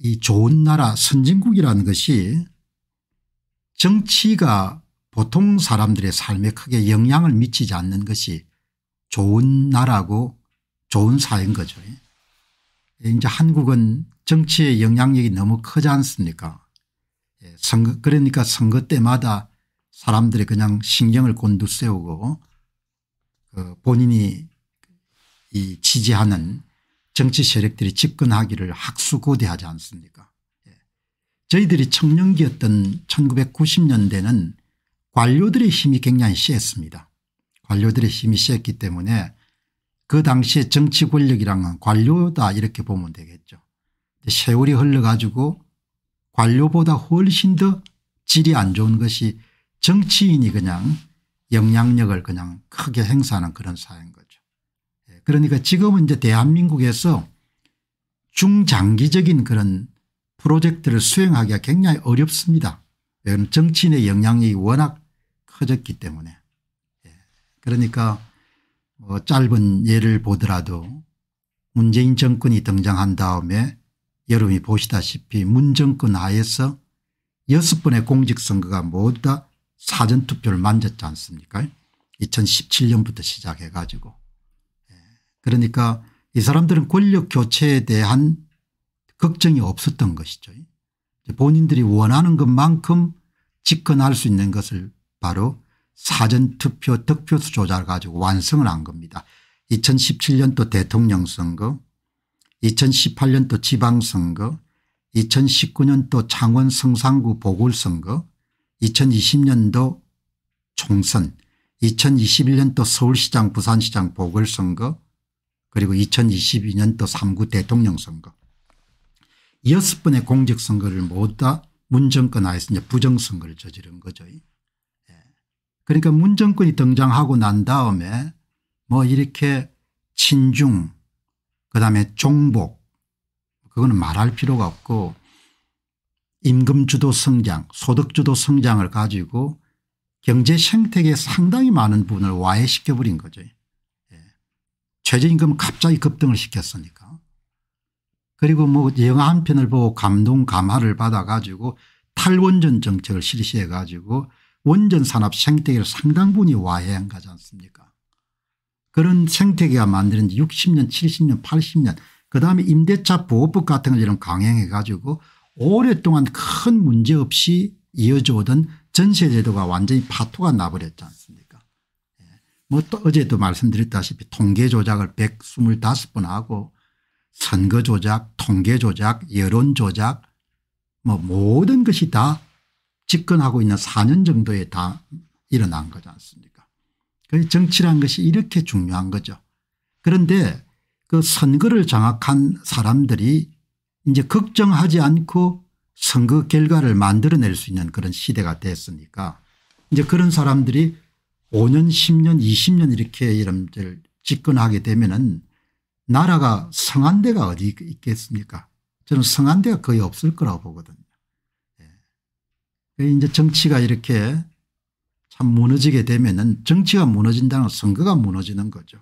이 좋은 나라 선진국이라는 것이 정치가 보통 사람들의 삶에 크게 영향을 미치지 않는 것이 좋은 나라고 좋은 사회인 거죠. 예, 이제 한국은 정치의 영향력이 너무 크지 않습니까 예, 선거 그러니까 선거 때마다 사람들이 그냥 신경을 곤두세우고 그 본인이 이 지지하는 정치 세력들이 집권하기를 학수고대하지 않습니까 예. 저희들이 청년기였던 1990년대는 관료들의 힘이 굉장히 셌습니다. 관료들의 힘이 셌기 때문에 그 당시에 정치 권력이랑은 관료다 이렇게 보면 되겠죠. 세월이 흘러가지고 관료보다 훨씬 더 질이 안 좋은 것이 정치인이 그냥 영향력을 그냥 크게 행사하는 그런 사회인 거죠. 그러니까 지금은 이제 대한민국에서 중장기적인 그런 프로젝트를 수행하기가 굉장히 어렵습니다. 왜냐하면 정치인의 영향이 워낙 커졌기 때문에. 예. 그러니까 뭐 짧은 예를 보더라도 문재인 정권이 등장한 다음에 여러분이 보시다시피 문 정권 하에서 여섯 번의 공직선거가 모두 다 사전투표를 만졌지 않습니까 2017년부터 시작해 가지고 그러니까 이 사람들은 권력 교체에 대한 걱정이 없었던 것이죠. 본인들이 원하는 것만큼 집권할 수 있는 것을 바로 사전투표 득표수 조작 가지고 완성을 한 겁니다. 2017년도 대통령 선거 2018년도 지방선거 2019년도 창원 성산구 보궐선거 2020년도 총선 2021년도 서울시장 부산시장 보궐선거 그리고 2022년도 3구 대통령 선거 여섯 번의 공직선거를 모두 다 문정권 하에서 이제 부정선거를 저지른 거죠. 예. 그러니까 문정권이 등장하고 난 다음에 뭐 이렇게 친중 그다음에 종복 그거는 말할 필요가 없고 임금주도 성장 소득주도 성장을 가지고 경제 생태계 상당히 많은 부분을 와해시켜버린 거죠. 최저임금 갑자기 급등을 시켰으니까. 그리고 뭐 영화 한 편을 보고 감동 감화를 받아 가지고 탈원전 정책을 실시해 가지고 원전 산업 생태계를 상당 분이 와해한 거지 않습니까 그런 생태계가 만드는 60년 70년 80년 그다음에 임대차 보호법 같은 걸 이런 강행해 가지고 오랫동안 큰 문제 없이 이어져 오던 전세제도가 완전히 파토가 나버렸지 않습니까 뭐또 어제도 말씀드렸다시피 통계 조작을 125번 하고 선거 조작 통계 조작 여론 조작 뭐 모든 것이 다 집권하고 있는 4년 정도에 다 일어난 거지 않습니까 정치란 것이 이렇게 중요한 거죠. 그런데 그 선거를 장악한 사람들이 이제 걱정하지 않고 선거 결과를 만들어낼 수 있는 그런 시대가 됐으니까 이제 그런 사람들이 5년 10년 20년 이렇게 여러분들 집권하게 되면은 나라가 성한대가 어디 있겠습니까 저는 성한대가 거의 없을 거라고 보거든요. 예. 그 이제 정치가 이렇게 참 무너지게 되면은 정치가 무너진다는 선거가 무너지는 거죠.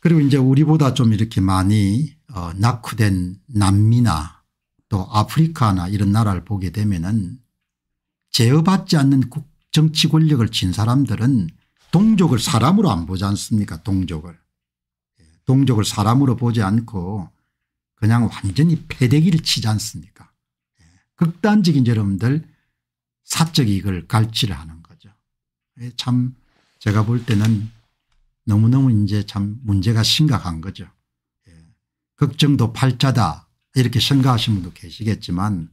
그리고 이제 우리보다 좀 이렇게 많이 어, 낙후된 남미나 또 아프리카나 이런 나라를 보게 되면은 제어받지 않는 국, 정치 권력을 친 사람들은 동족을 사람으로 안 보지 않습니까 동족을. 예, 동족을 사람으로 보지 않고 그냥 완전히 패대기를 치지 않습니까 예, 극단적인 여러분들 사적 이익을 갈취를 하는 거죠. 예, 참 제가 볼 때는 너무너무 이제 참 문제가 심각한 거죠. 걱정도 팔자다 이렇게 생각하시는 분도 계시겠지만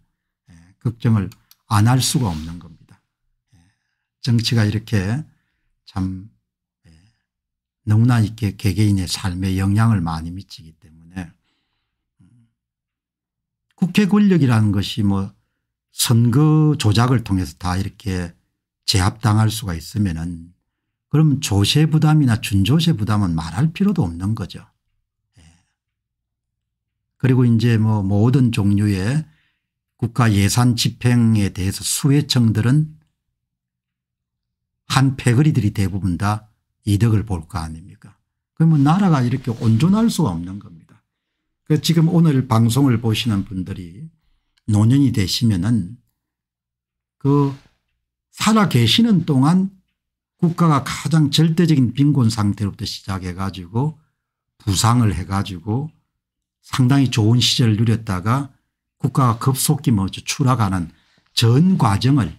걱정을 안 할 수가 없는 겁니다. 정치가 이렇게 참 예, 너무나 이게 개개인의 삶에 영향을 많이 미치기 때문에 음, 국회 권력이라는 것이 뭐 선거 조작을 통해서 다 이렇게 제압당할 수가 있으면은 그럼 조세 부담이나 준조세 부담은 말할 필요도 없는 거죠. 예. 그리고 이제 뭐 모든 종류의 국가 예산 집행에 대해서 수혜청들은 한 패거리들이 대부분 다 이득을 볼 거 아닙니까 그러면 나라가 이렇게 온전할 수가 없는 겁니다. 그 지금 오늘 방송을 보시는 분들이 노년이 되시면은 그 살아 계시는 동안 국가가 가장 절대적인 빈곤 상태로부터 시작해 가지고 부상을 해 가지고 상당히 좋은 시절을 누렸다가 국가가 급속히 뭐 추락하는 전 과정을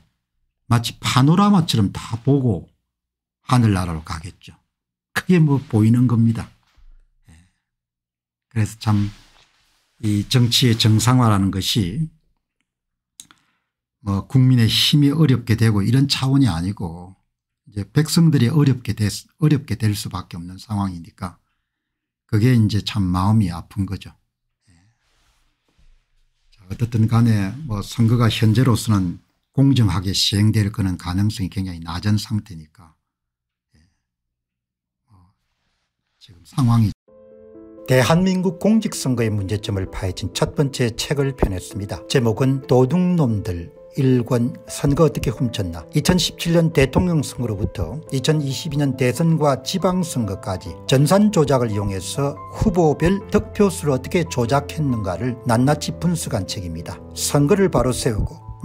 마치 파노라마처럼 다 보고 하늘나라로 가겠죠. 크게 뭐 보이는 겁니다. 예. 그래서 참 이 정치의 정상화라는 것이 뭐 국민의 힘이 어렵게 되고 이런 차원이 아니고 이제 백성들이 어렵게 되, 어렵게 될 수밖에 없는 상황이니까 그게 이제 참 마음이 아픈 거죠. 예. 자, 어쨌든 간에 뭐 선거가 현재로서는 공정하게 시행될 거는 가능성이 굉장히 낮은 상태니까 예. 어, 지금 상황이 대한민국 공직선거의 문제점을 파헤친 첫 번째 책을 펴냈습니다. 제목은 도둑놈들 일권 선거 어떻게 훔쳤나 2017년 대통령 선거로부터 2022년 대선과 지방선거까지 전산 조작을 이용해서 후보별 득표수를 어떻게 조작했는가를 낱낱이 분석한 책입니다. 선거를 바로 세우고